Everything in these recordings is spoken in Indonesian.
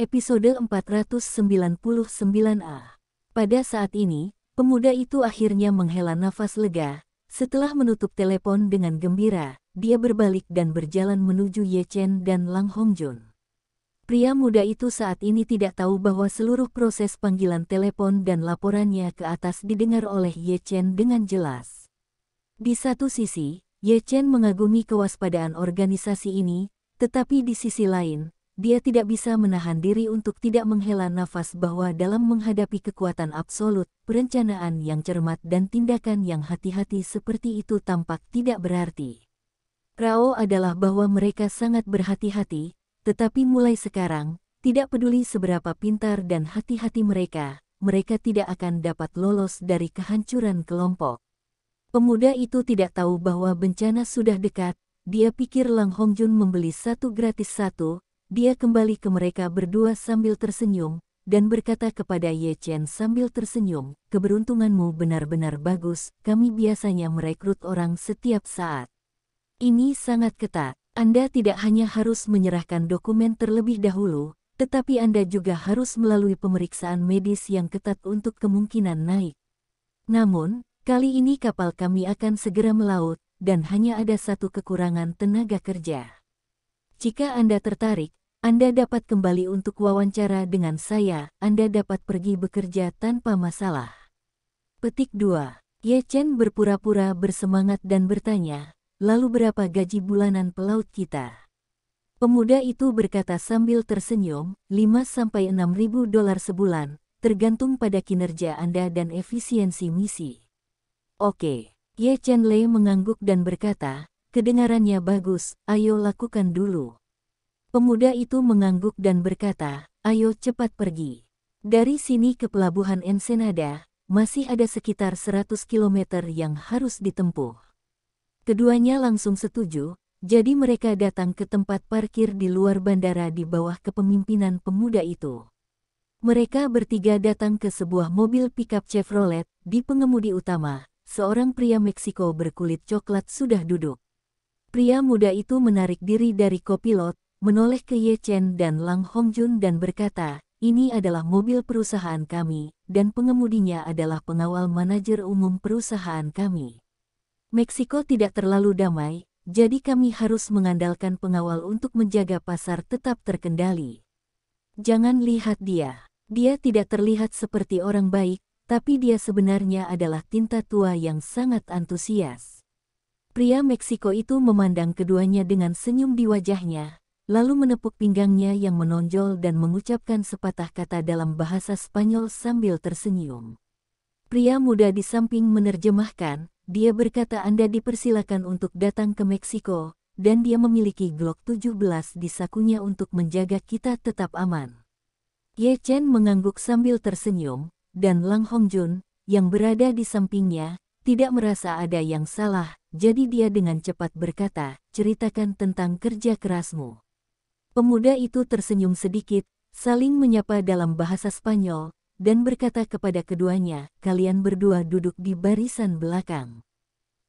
episode 499A. Pada saat ini, pemuda itu akhirnya menghela nafas lega. Setelah menutup telepon dengan gembira, dia berbalik dan berjalan menuju Ye Chen dan Lang Hongjun. Pria muda itu saat ini tidak tahu bahwa seluruh proses panggilan telepon dan laporannya ke atas didengar oleh Ye Chen dengan jelas. Di satu sisi, Ye Chen mengagumi kewaspadaan organisasi ini, tetapi di sisi lain, dia tidak bisa menahan diri untuk tidak menghela nafas bahwa dalam menghadapi kekuatan absolut, perencanaan yang cermat dan tindakan yang hati-hati seperti itu tampak tidak berarti. Rao adalah bahwa mereka sangat berhati-hati, tetapi mulai sekarang, tidak peduli seberapa pintar dan hati-hati mereka, mereka tidak akan dapat lolos dari kehancuran kelompok. Pemuda itu tidak tahu bahwa bencana sudah dekat, dia pikir Lang Hongjun membeli satu gratis satu, dia kembali ke mereka berdua sambil tersenyum, dan berkata kepada Ye Chen sambil tersenyum, keberuntunganmu benar-benar bagus, kami biasanya merekrut orang setiap saat. Ini sangat ketat. Anda tidak hanya harus menyerahkan dokumen terlebih dahulu, tetapi Anda juga harus melalui pemeriksaan medis yang ketat untuk kemungkinan naik. Namun, kali ini kapal kami akan segera melaut, dan hanya ada satu kekurangan tenaga kerja. Jika Anda tertarik, anda dapat kembali untuk wawancara dengan saya. Anda dapat pergi bekerja tanpa masalah. Petik 2. Ye Chen berpura-pura bersemangat dan bertanya, lalu berapa gaji bulanan pelaut kita? Pemuda itu berkata sambil tersenyum, 5-6 ribu dolar sebulan, tergantung pada kinerja Anda dan efisiensi misi. Oke, Ye Chen Lei mengangguk dan berkata, kedengarannya bagus, ayo lakukan dulu. Pemuda itu mengangguk dan berkata, ayo cepat pergi. Dari sini ke pelabuhan Ensenada, masih ada sekitar 100 km yang harus ditempuh. Keduanya langsung setuju, jadi mereka datang ke tempat parkir di luar bandara di bawah kepemimpinan pemuda itu. Mereka bertiga datang ke sebuah mobil pickup Chevrolet, di pengemudi utama, seorang pria Meksiko berkulit coklat sudah duduk. Pria muda itu menarik diri dari kopilot, menoleh ke Ye Chen dan Lang Hongjun dan berkata, ini adalah mobil perusahaan kami, dan pengemudinya adalah pengawal manajer umum perusahaan kami. Meksiko tidak terlalu damai, jadi kami harus mengandalkan pengawal untuk menjaga pasar tetap terkendali. Jangan lihat dia. Dia tidak terlihat seperti orang baik, tapi dia sebenarnya adalah tinta tua yang sangat antusias. Pria Meksiko itu memandang keduanya dengan senyum di wajahnya, lalu menepuk pinggangnya yang menonjol dan mengucapkan sepatah kata dalam bahasa Spanyol sambil tersenyum. Pria muda di samping menerjemahkan, dia berkata Anda dipersilakan untuk datang ke Meksiko, dan dia memiliki Glock 17 di sakunya untuk menjaga kita tetap aman. Ye Chen mengangguk sambil tersenyum, dan Lang Hongjun, yang berada di sampingnya, tidak merasa ada yang salah, jadi dia dengan cepat berkata, ceritakan tentang kerja kerasmu. Pemuda itu tersenyum sedikit, saling menyapa dalam bahasa Spanyol, dan berkata kepada keduanya, kalian berdua duduk di barisan belakang.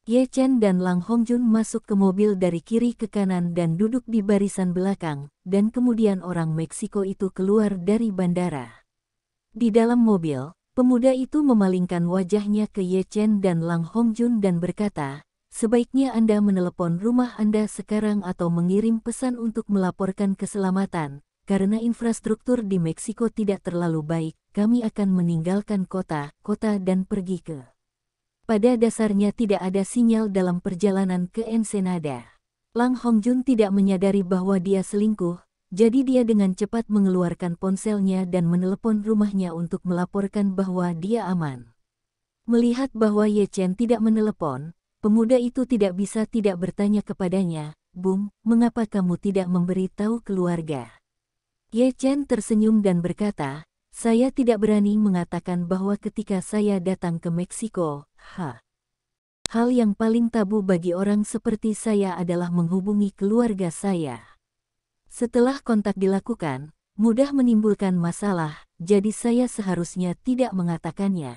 Ye Chen dan Lang Hongjun masuk ke mobil dari kiri ke kanan dan duduk di barisan belakang, dan kemudian orang Meksiko itu keluar dari bandara. Di dalam mobil, pemuda itu memalingkan wajahnya ke Ye Chen dan Lang Hongjun dan berkata, sebaiknya Anda menelepon rumah Anda sekarang atau mengirim pesan untuk melaporkan keselamatan. Karena infrastruktur di Meksiko tidak terlalu baik, kami akan meninggalkan kota, kota dan pergi ke. Pada dasarnya tidak ada sinyal dalam perjalanan ke Ensenada. Lang Hongjun tidak menyadari bahwa dia selingkuh, jadi dia dengan cepat mengeluarkan ponselnya dan menelepon rumahnya untuk melaporkan bahwa dia aman. Melihat bahwa Ye Chen tidak menelepon, Pemuda itu tidak bisa tidak bertanya kepadanya, Bung, mengapa kamu tidak memberitahu keluarga? Ye Chen tersenyum dan berkata, saya tidak berani mengatakan bahwa ketika saya datang ke Meksiko, ha. Hal yang paling tabu bagi orang seperti saya adalah menghubungi keluarga saya. Setelah kontak dilakukan, mudah menimbulkan masalah, jadi saya seharusnya tidak mengatakannya.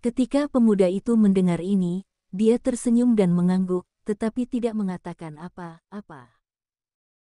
Ketika pemuda itu mendengar ini, dia tersenyum dan mengangguk, tetapi tidak mengatakan apa-apa.